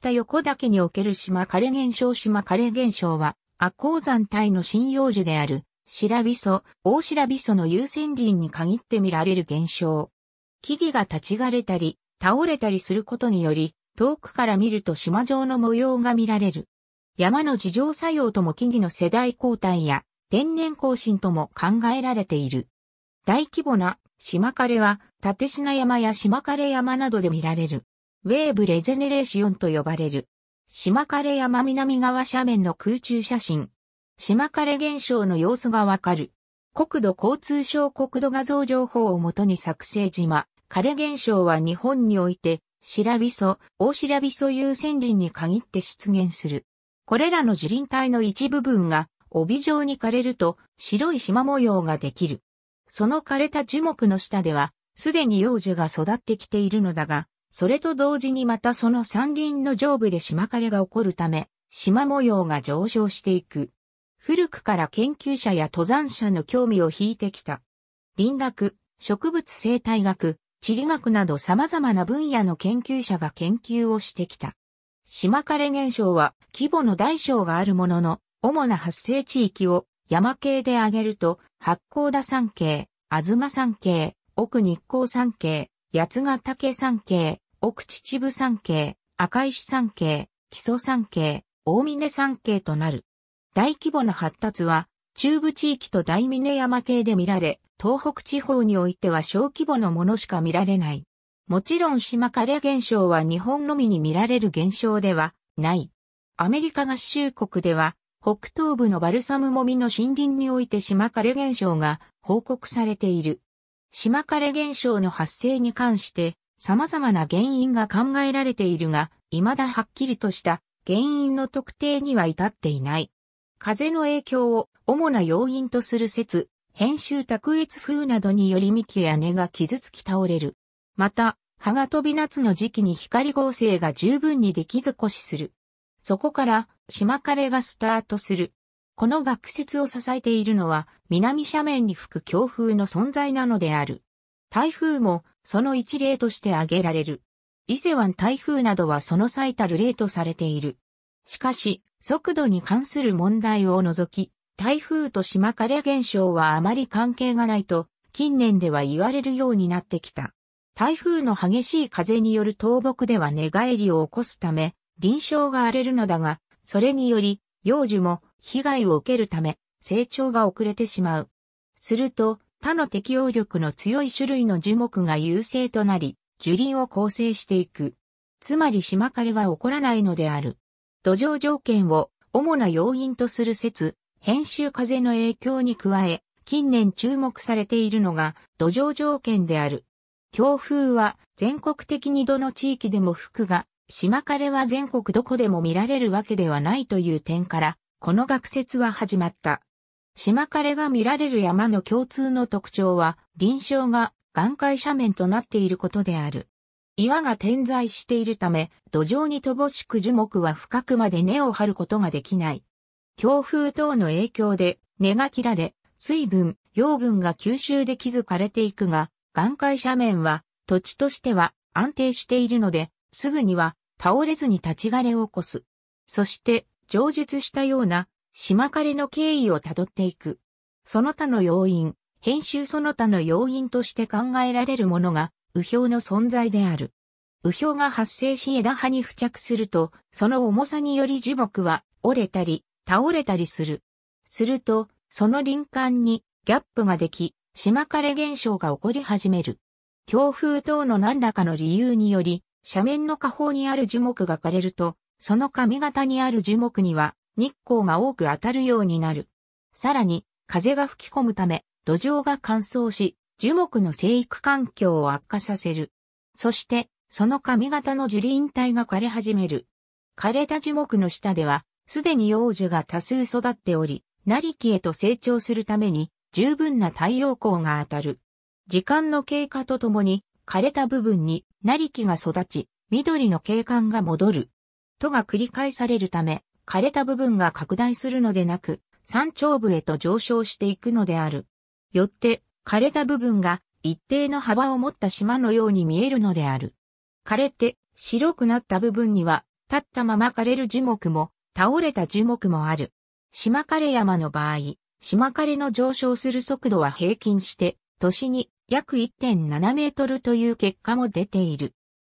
北横岳における島枯れ現象島枯れ現象は、阿高山帯の針葉樹である、白びそ、大白びその優先林に限って見られる現象。木々が立ち枯れたり、倒れたりすることにより、遠くから見ると島状の模様が見られる。山の地上作用とも木々の世代交代や天然更新とも考えられている。大規模な島枯れは、縦品山や島枯れ山などで見られる。ウェーブレゼネレーションと呼ばれる。島枯山南側斜面の空中写真。島枯現象の様子がわかる。国土交通省国土画像情報をもとに作成島。枯現象は日本において、白びそ、大白びそ有線林に限って出現する。これらの樹林帯の一部分が帯状に枯れると白い縞模様ができる。その枯れた樹木の下ではすでに幼樹が育ってきているのだが、それと同時にまたその山林の上部で島枯れが起こるため、島模様が上昇していく。古くから研究者や登山者の興味を引いてきた。林学、植物生態学、地理学など様々な分野の研究者が研究をしてきた。島枯れ現象は規模の大小があるものの、主な発生地域を山系で挙げると、八甲田山系、東山系、奥日光山系、八ヶ岳山系、奥秩父山系、赤石山系、木曽山系、大峰山系となる。大規模な発達は、中部地域と大峰山系で見られ、東北地方においては小規模のものしか見られない。もちろん島枯れ現象は日本のみに見られる現象ではない。アメリカ合衆国では、北東部のバルサムモミの森林において島枯れ現象が報告されている。島枯れ現象の発生に関して様々な原因が考えられているが、未だはっきりとした原因の特定には至っていない。風の影響を主な要因とする説、編集卓越風などにより幹や根が傷つき倒れる。また、葉が飛び夏の時期に光合成が十分にできずこしする。そこから、島枯れがスタートする。この学説を支えているのは南斜面に吹く強風の存在なのである。台風もその一例として挙げられる。伊勢湾台風などはその最たる例とされている。しかし、速度に関する問題を除き、台風と島枯れ現象はあまり関係がないと、近年では言われるようになってきた。台風の激しい風による倒木では寝返りを起こすため、臨床が荒れるのだが、それにより、幼樹も被害を受けるため、成長が遅れてしまう。すると、他の適応力の強い種類の樹木が優勢となり、樹林を構成していく。つまり島枯れは起こらないのである。土壌条件を主な要因とする説、編集風の影響に加え、近年注目されているのが土壌条件である。強風は全国的にどの地域でも吹くが、島枯れは全国どこでも見られるわけではないという点から、この学説は始まった。島枯れが見られる山の共通の特徴は、臨床が岩界斜面となっていることである。岩が点在しているため、土壌に乏しく樹木は深くまで根を張ることができない。強風等の影響で根が切られ、水分、養分が吸収できず枯れていくが、岩界斜面は土地としては安定しているので、すぐには倒れずに立ち枯れを起こす。そして上述したような島枯れの経緯をたどっていく。その他の要因、編集その他の要因として考えられるものが、右表の存在である。右表が発生し枝葉に付着すると、その重さにより樹木は折れたり、倒れたりする。すると、その林間にギャップができ、島枯れ現象が起こり始める。強風等の何らかの理由により、斜面の下方にある樹木が枯れると、その髪型にある樹木には日光が多く当たるようになる。さらに、風が吹き込むため、土壌が乾燥し、樹木の生育環境を悪化させる。そして、その髪型の樹林帯が枯れ始める。枯れた樹木の下では、すでに幼樹が多数育っており、成木へと成長するために、十分な太陽光が当たる。時間の経過とともに、枯れた部分に成木が育ち、緑の景観が戻る。とが繰り返されるため、枯れた部分が拡大するのでなく、山頂部へと上昇していくのである。よって、枯れた部分が一定の幅を持った島のように見えるのである。枯れて白くなった部分には、立ったまま枯れる樹木も、倒れた樹木もある。島枯山の場合、島枯れの上昇する速度は平均して、年に約1.7メートルという結果も出ている。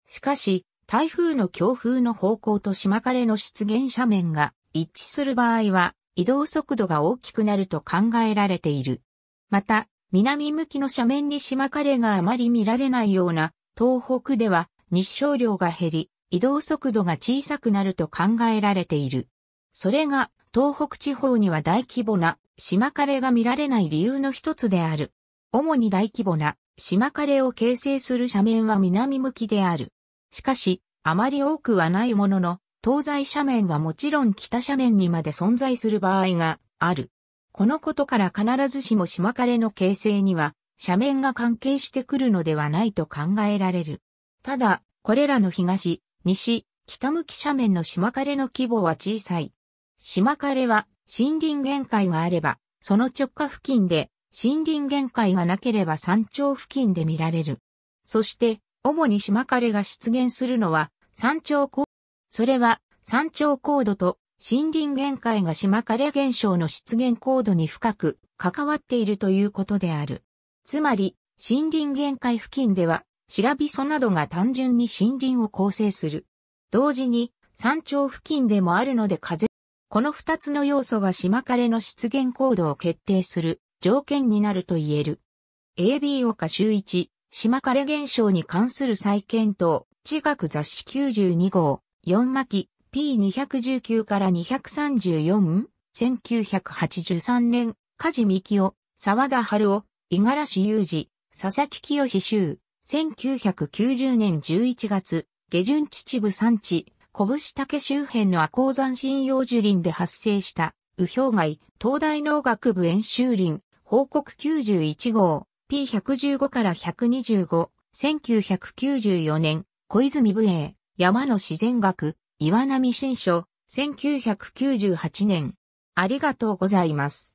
しかし、台風の強風の方向と島枯れの出現斜面が一致する場合は移動速度が大きくなると考えられている。また、南向きの斜面に島枯れがあまり見られないような東北では日照量が減り、移動速度が小さくなると考えられている。それが東北地方には大規模な島枯れが見られない理由の一つである。主に大規模な島枯れを形成する斜面は南向きである。しかし、あまり多くはないものの、東西斜面はもちろん北斜面にまで存在する場合がある。このことから必ずしも島枯れの形成には斜面が関係してくるのではないと考えられる。ただ、これらの東、西、北向き斜面の島枯れの規模は小さい。島枯れは森林限界があれば、その直下付近で森林限界がなければ山頂付近で見られる。そして、主に島枯が出現するのは山頂高、それは山頂高度と森林限界が島枯現象の出現高度に深く関わっているということである。つまり、森林限界付近では、白びそなどが単純に森林を構成する。同時に、山頂付近でもあるので風、この二つの要素が島枯の出現高度を決定する条件になると言える。AB 岡周一、島枯れ現象に関する再検討、地学雑誌92号、4巻、P219 から 234? 1983年、梶幹夫、沢田春夫、五十嵐雄二、佐々木清周、1990年11月、下旬秩父山地、拳竹周辺の赤鉱山信用樹林で発生した、右氷害、東大農学部演習林、報告91号、P115 から125、1994年、小泉武英、山の自然学、岩波新書、1998年。ありがとうございます。